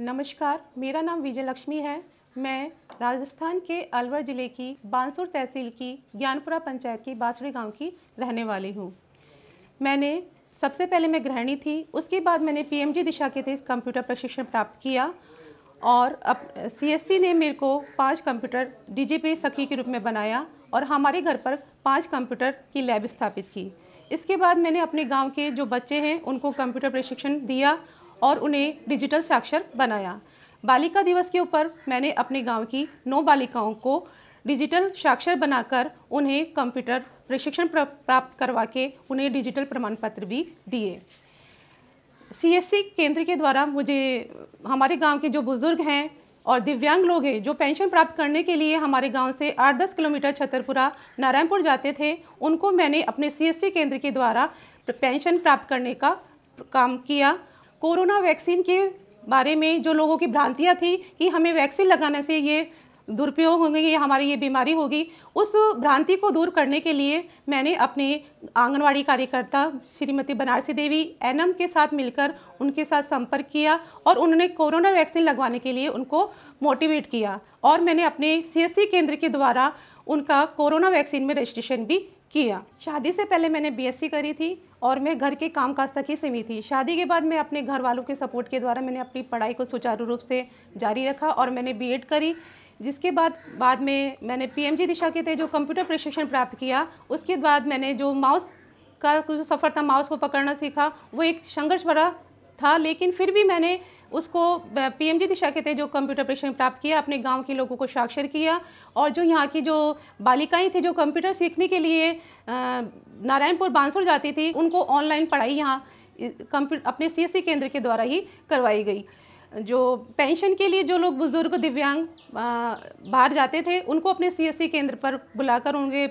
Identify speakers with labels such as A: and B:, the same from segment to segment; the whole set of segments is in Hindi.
A: नमस्कार मेरा नाम विजय लक्ष्मी है मैं राजस्थान के अलवर ज़िले की बांसुर तहसील की ज्ञानपुरा पंचायत की बांसुरी गांव की रहने वाली हूँ मैंने सबसे पहले मैं गृहिणी थी उसके बाद मैंने पीएमजी दिशा के तहत कंप्यूटर प्रशिक्षण प्राप्त किया और अब सीएससी ने मेरे को पांच कंप्यूटर डीजीपी सखी के रूप में बनाया और हमारे घर पर पांच कंप्यूटर की लैब स्थापित की इसके बाद मैंने अपने गांव के जो बच्चे हैं उनको कंप्यूटर प्रशिक्षण दिया और उन्हें डिजिटल साक्षर बनाया बालिका दिवस के ऊपर मैंने अपने गांव की नौ बालिकाओं को डिजिटल साक्षर बनाकर उन्हें कंप्यूटर प्रशिक्षण प्राप्त करवा के उन्हें डिजिटल प्रमाण पत्र भी दिए सीएससी केंद्र के द्वारा मुझे हमारे गांव के जो बुज़ुर्ग हैं और दिव्यांग लोग हैं जो पेंशन प्राप्त करने के लिए हमारे गांव से 8-10 किलोमीटर छतरपुरा नारायणपुर जाते थे उनको मैंने अपने सीएससी केंद्र के द्वारा पेंशन प्राप्त करने का काम किया कोरोना वैक्सीन के बारे में जो लोगों की भ्रांतियाँ थी कि हमें वैक्सीन लगाने से ये दुरुपयोग होंगे ये हमारी ये बीमारी होगी उस भ्रांति को दूर करने के लिए मैंने अपने आंगनवाड़ी कार्यकर्ता श्रीमती बनारसी देवी एनएम के साथ मिलकर उनके साथ संपर्क किया और उन्होंने कोरोना वैक्सीन लगवाने के लिए उनको मोटिवेट किया और मैंने अपने सीएससी केंद्र के द्वारा उनका कोरोना वैक्सीन में रजिस्ट्रेशन भी किया शादी से पहले मैंने बी करी थी और मैं घर के काम काज तक ही सीमित थी शादी के बाद मैं अपने घर वालों के सपोर्ट के द्वारा मैंने अपनी पढ़ाई को सुचारू रूप से जारी रखा और मैंने बीएड करी जिसके बाद बाद में मैंने पीएमजी दिशा के तहत जो कंप्यूटर प्रशिक्षण प्राप्त किया उसके बाद मैंने जो माउस का जो सफ़र था माउस को पकड़ना सीखा वो एक संघर्ष भरा था लेकिन फिर भी मैंने उसको पीएमजी दिशा के तहत जो कंप्यूटर प्रशिक्षण प्राप्त किया अपने गांव के लोगों को साक्षर किया और जो यहाँ की जो बालिकाएं थी जो कंप्यूटर सीखने के लिए नारायणपुर बांसुर जाती थी उनको ऑनलाइन पढ़ाई यहाँ कंप्यूटर अपने सी केंद्र के द्वारा ही करवाई गई जो पेंशन के लिए जो लोग बुज़ुर्ग दिव्यांग बाहर जाते थे उनको अपने सीएससी केंद्र पर बुलाकर उनके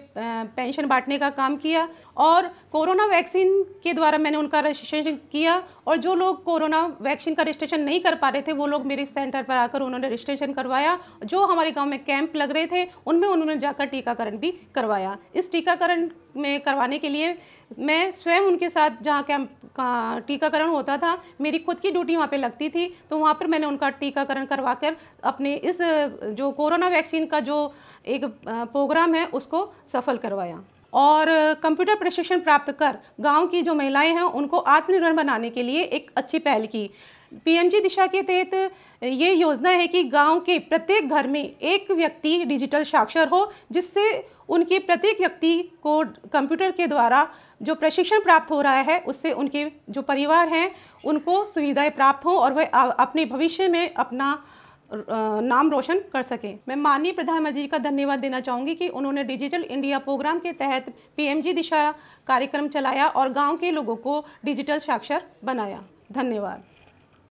A: पेंशन बांटने का काम किया और कोरोना वैक्सीन के द्वारा मैंने उनका रजिस्ट्रेशन किया और जो लोग कोरोना वैक्सीन का रजिस्ट्रेशन नहीं कर पा रहे थे वो लोग मेरे सेंटर पर आकर उन्होंने रजिस्ट्रेशन करवाया जो हमारे गाँव में कैंप लग रहे थे उनमें उन्होंने जाकर टीकाकरण भी करवाया इस टीकाकरण में करवाने के लिए मैं स्वयं उनके साथ जहाँ कैंप का टीकाकरण होता था मेरी खुद की ड्यूटी वहाँ पर लगती थी तो वहाँ वहाँ पर मैंने उनका टीकाकरण करवा कर अपने इस जो कोरोना वैक्सीन का जो एक प्रोग्राम है उसको सफल करवाया और कंप्यूटर प्रशिक्षण प्राप्त कर गांव की जो महिलाएं हैं उनको आत्मनिर्भर बनाने के लिए एक अच्छी पहल की पीएमजी दिशा के तहत ये योजना है कि गांव के प्रत्येक घर में एक व्यक्ति डिजिटल साक्षर हो जिससे उनके प्रत्येक व्यक्ति को कंप्यूटर के द्वारा जो प्रशिक्षण प्राप्त हो रहा है उससे उनके जो परिवार हैं उनको सुविधाएं प्राप्त हों और वह अपने भविष्य में अपना नाम रोशन कर सकें मैं माननीय प्रधानमंत्री जी का धन्यवाद देना चाहूँगी कि उन्होंने डिजिटल इंडिया प्रोग्राम के तहत पीएमजी दिशा कार्यक्रम चलाया और गांव के लोगों को डिजिटल साक्षर बनाया धन्यवाद